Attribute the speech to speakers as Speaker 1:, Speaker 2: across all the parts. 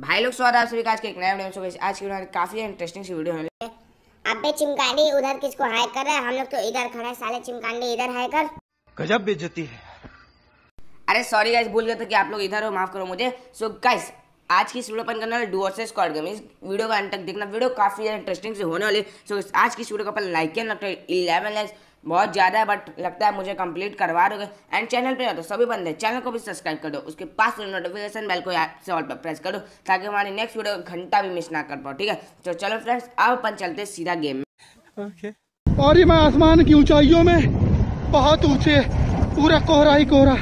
Speaker 1: भाई लोग स्वागत आप सभी का आज के एक नया वीडियो में आज की वीडियो काफी इंटरेस्टिंग सी वीडियो है अबे चिमकांडी उधर किसको हाई कर रहा है हम लोग तो इधर खड़े हैं साले चिमकांडी इधर हाई कर गजब बेइज्जती है अरे सॉरी गाइस भूल गया था कि आप लोग इधर हो माफ करो मुझे सो so, गाइस आज की इस वीडियो अपन करने वाले डुअर स्क्वाड गेम इस वीडियो का अंत तक देखना वीडियो काफी इंटरेस्टिंग से होने वाली सो आज की इस वीडियो का अपन लाइक किया 11 लाइक्स बहुत ज़्यादा है बट लगता है मुझे कंप्लीट करवा दोगे एंड चैनल पे तो सभी बंदे चैनल को भी सब्सक्राइब कर दो उसके पास नोटिफिकेशन बेल को से ऑल पर प्रेस करो ताकि हमारी नेक्स्ट वीडियो का घंटा भी मिस ना कर पाओ ठीक है तो चलो फ्रेंड्स अब अपन चलते सीधा गेम में okay. और ये मैं आसमान की ऊंचाइयों में बहुत ऊंचे पूरा कोहरा ही कोहरा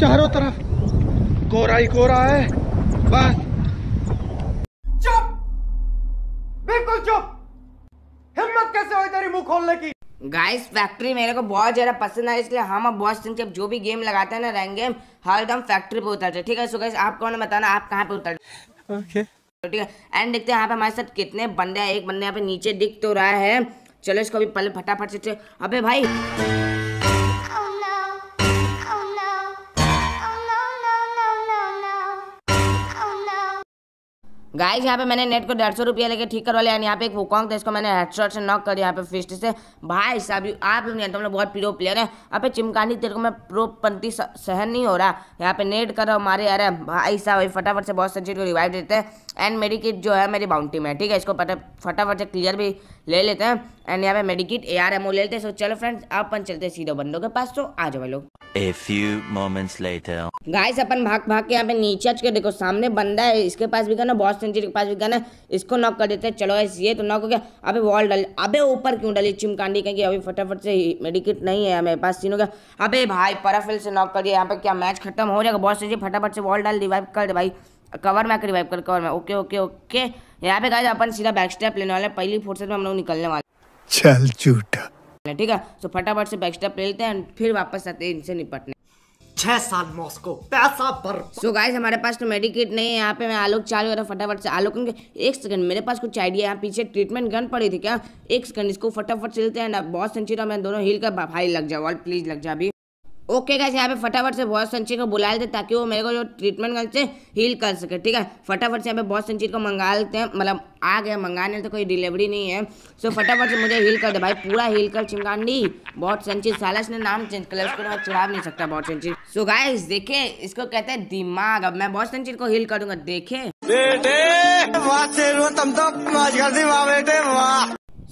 Speaker 1: चारों तरफ कोहरा ही कोहरा है बस नाइस फैक्ट्री मेरे को बहुत ज़्यादा पसंद है इसलिए हम अब बहुत दिन जब जो भी गेम लगाते हैं ना रैंक गेम हर एकदम फैक्ट्री पे उतरते ठीक है सो आप आपको बताना आप कहाँ पे उतरते तो ठीक है एंड देखते हैं यहाँ पे हमारे साथ कितने बंदे हैं एक बंदे यहाँ पे नीचे दिख तो रहा है चलो इसको अभी पहले फटाफट से अबे भाई गाइस यहाँ पे मैंने नेट को डेढ़ सौ रुपया लेकर ठीक करवा लिया यहाँ पे एक वोकॉन्ग था इसको मैंने हेडशॉट से नॉक कर यहाँ पे फिस्ट से भाई साहब आप लोग तो बहुत प्रो प्लेयर है यहाँ पे चिमकानी तेरे को मैं प्रो पंती सहन नहीं हो रहा यहाँ पे नेट कर रहा हूँ मारे यार भाई साहब भाई फटाफट से बहुत सचिव को रिवाइव देते हैं एंड मेरी किट जो है मेरी बाउंटी में ठीक है इसको फटाफट से क्लियर भी ले लेते हैं एंड यहाँ पे medkit A R M O ले लेते हैं सो चलो फ्रेंड्स अपन चलते हैं सीधे बंदों के पास तो आ जाओ लोग A few moments later. guys, अपन भाग भाग के यहाँ पे नीचे आ चुके देखो सामने बंदा है इसके पास भी करना बहुत जी के पास भी गन है इसको नॉक कर देते हैं चलो ऐसे ये तो नॉक हो गया अबे वॉल डाली अबे ऊपर क्यों डाली चिमकांडी कहेंगे अभी फटाफट से मेडिकेट नहीं है मेरे पास सीन हो गया अबे भाई पराफिल से नॉक कर दिया यहाँ पर क्या मैच खत्म हो जाएगा बहुत सी फटाफट से वॉल डाल रिवाइव कर दे भाई कवर में आकर रिवाइव कर कवर में ओके ओके ओके यहाँ पे गाइस अपन सीधा बैक स्टेप लेने वाले पहली फुर्सत में हम लोग निकलने वाले चल झूठा ठीक है तो फटाफट से बैक स्टेप ले लेते हैं फिर वापस आते हैं इनसे निपटने छह साल मॉस्को पैसा पर सो so गाइस हमारे पास तो मेडिकेट नहीं है यहाँ पे मैं आलोक चालू हो रहा फटाफट से आलोक एक सेकंड मेरे पास कुछ आइडिया यहाँ पीछे ट्रीटमेंट गन पड़ी थी क्या एक सेकंड इसको फटाफट चलते हैं बहुत सेंचुरी मैं दोनों हिल कर भाई लग जाओ प्लीज लग जा अभी ओके गाइस यहाँ पे फटाफट से बहुत संचित को बुला लेते ताकि वो मेरे को जो ट्रीटमेंट गन हील कर सके ठीक है फटाफट से यहाँ पे बहुत संचित को मंगा लेते हैं मतलब आ गया मंगाने तो कोई डिलीवरी नहीं है सो फटाफट से मुझे हील कर दे भाई पूरा हील कर चिमकांडी बहुत संचित सालस ने नाम चेंज कर उसको मैं चुड़ा नहीं सकता बहुत संचित सो गाइस देखे इसको कहते हैं दिमाग अब मैं बहुत संचित को हील करूंगा देखे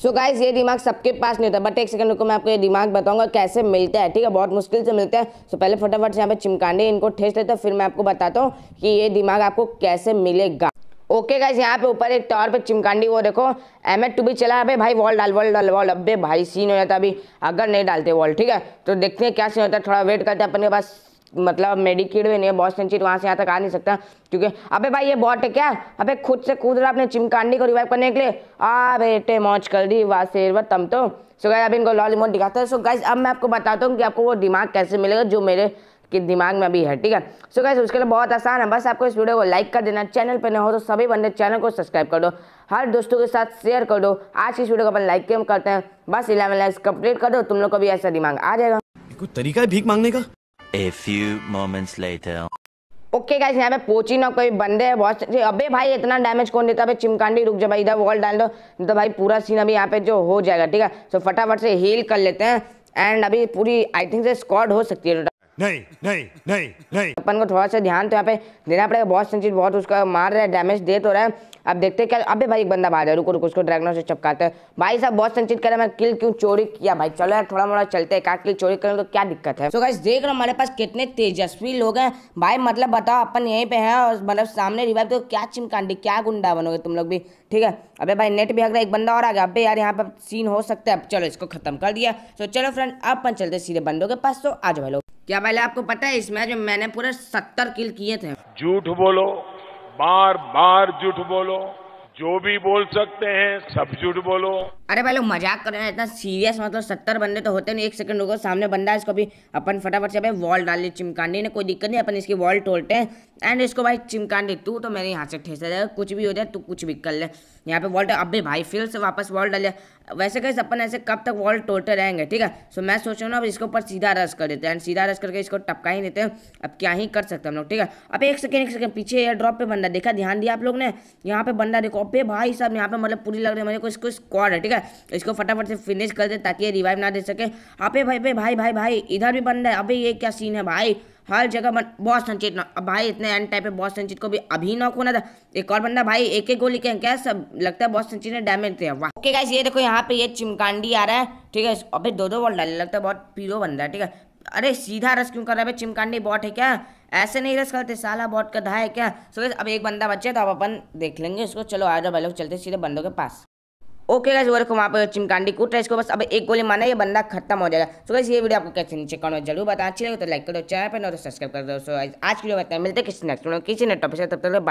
Speaker 1: सो so गाइज ये दिमाग सबके पास नहीं होता बट एक सेकंड को मैं आपको ये दिमाग बताऊंगा कैसे मिलता है ठीक है बहुत मुश्किल से मिलता है सो so पहले फटाफट से यहाँ पे चिमकांडे इनको ठेस लेते फिर मैं आपको बताता हूँ कि ये दिमाग आपको कैसे मिलेगा ओके गाइज यहाँ पे ऊपर एक टॉर पे चिमकांडी वो देखो एम एड टू भी चला अबे भाई, भाई वॉल डाल वॉल डाल वॉल अबे भाई सीन हो जाता अभी अगर नहीं डालते वॉल ठीक है तो देखते हैं क्या सीन होता है थोड़ा वेट करते हैं अपने पास मतलब मेडिकेड भी नहीं है बॉस सेंचिट वहाँ से यहाँ तक आ नहीं सकता क्योंकि अबे भाई ये बॉट है क्या अबे खुद से कूद रहा अपने चिमकांडी को रिवाइव करने के लिए आ बेटे मौज कर दी वाह तम तो सो गाइस अब इनको लॉल इमोट दिखाते हैं सो गाइस अब मैं आपको बताता हूँ कि आपको वो दिमाग कैसे मिलेगा जो मेरे कि दिमाग में अभी है ठीक है सो so गाइस उसके लिए बहुत आसान है बस आपको इस वीडियो को लाइक कर देना चैनल पर न हो तो सभी बंदे चैनल को सब्सक्राइब कर दो हर दोस्तों के साथ शेयर कर दो आज की इस वीडियो को अपन लाइक क्यों करते हैं बस इलेवन लाइक कंप्लीट कर दो तुम लोग को भी ऐसा दिमाग आ जाएगा कोई तरीका है भीख मांगने का A few moments later. Okay guys यहाँ पे पोची ना कोई बंदे है बहुत अबे भाई इतना डैमेज कौन देता है चिमकांडी रुक जा भाई इधर वॉल डाल दो तो भाई पूरा सीन अभी यहाँ पे जो हो जाएगा ठीक है सो फटाफट से हील कर लेते हैं एंड अभी पूरी आई थिंक से स्क्वाड हो सकती है नहीं नहीं नहीं नहीं अपन को थोड़ा सा ध्यान तो यहाँ पे देना पड़ेगा बहुत संचित बहुत उसका मार रहा है डैमेज दे तो रहा है अब देखते हैं क्या अबे भाई एक बंदा बाहर है रुको रुको उसको ड्रैगनों से चपकाते हैं भाई साहब बहुत संचित करें मैं किल क्यों चोरी किया भाई चलो यार थोड़ा मोड़ा चलते हैं क्या किल चोरी करें तो क्या दिक्कत है सो so गाइस देख रहे हो हमारे पास कितने तेजस्वी लोग हैं भाई मतलब बताओ अपन यहीं पे हैं और मतलब सामने रिवाइव तो क्या चिमकांडी क्या गुंडा बनोगे तुम लोग भी ठीक है अबे भाई नेट भी हक रहा है एक बंदा और आ गया अबे यार यहाँ पर सीन हो सकता है अब चलो इसको खत्म कर दिया सो चलो फ्रेंड अपन चलते सीधे बंदों के पास तो आज भाई क्या पहले आपको पता है इस मैच में मैंने पूरे सत्तर किल किए थे झूठ बोलो बार बार झूठ बोलो जो भी बोल सकते हैं सब झूठ बोलो अरे भाई लोग मजाक कर रहे हैं इतना सीरियस मतलब सत्तर बंदे तो होते नहीं एक सेकंड रुको सामने बंदा है इसको भी अपन फटाफट से भाई वॉल डाल ली चिमकांडी ने कोई दिक्कत नहीं अपन इसकी वॉल टोलते हैं एंड इसको भाई चिमकांडी तू तो मेरे यहाँ से ठेसा जाएगा कुछ भी हो जाए तू कुछ भी कर ले यहाँ पे वॉल अब भी भाई फिर से वापस वॉल डाले वैसे कैसे अपन ऐसे कब तक वॉल टोलते रहेंगे ठीक है सो मैं सोच रहा हूँ अब इसके ऊपर सीधा रस कर देते हैं एंड सीधा रस करके इसको टपका ही देते हैं अब क्या ही कर सकते हम लोग ठीक है अब एक सेकेंड एक सेकेंड पीछे एयर ड्रॉप पर बंदा देखा ध्यान दिया आप लोग ने यहाँ पे बंदा देखो अब भाई साहब यहाँ पे मतलब पूरी लग रही है मेरे को इसको स्क्वाड है ठीक है है इसको फटाफट से फिनिश कर दे ताकि ये रिवाइव ना दे सके अबे भाई भाई भाई भाई भाई इधर भी बंदा है अभी ये क्या सीन है भाई हर जगह बन बहुत संचित ना अब भाई इतने एंड टाइप है बहुत संचित को भी अभी नॉक होना था एक और बंदा भाई एक एक गोली के क्या सब लगता है बहुत संचित ने डैमेज दिया वाह ओके गाइस ये देखो यहाँ पे ये चिमकांडी आ रहा है ठीक है अबे दो दो बॉल डाले लगता है बहुत पीरो बन रहा है ठीक है अरे सीधा रस क्यों कर रहा है चिमकांडी बॉट है क्या ऐसे नहीं रस करते साला बॉट का धा है क्या सो अब एक बंदा बच्चा तो अब अपन देख लेंगे इसको चलो आ जाओ भाई लोग चलते सीधे बंदों के पास ओके गैस और वहाँ पर चिमकांडी कूट रहा है इसको बस अब एक गोली माना ये बंदा खत्म हो जाएगा सो गैस ये वीडियो आपको कैसे नीचे में जरूर बताना अच्छी लगे तो लाइक करो चैनल पर और तो सब्सक्राइब कर दो आज की वीडियो बताएं मिलते किसी नेक्स्ट किसी ने टॉपिक से तब तक बाय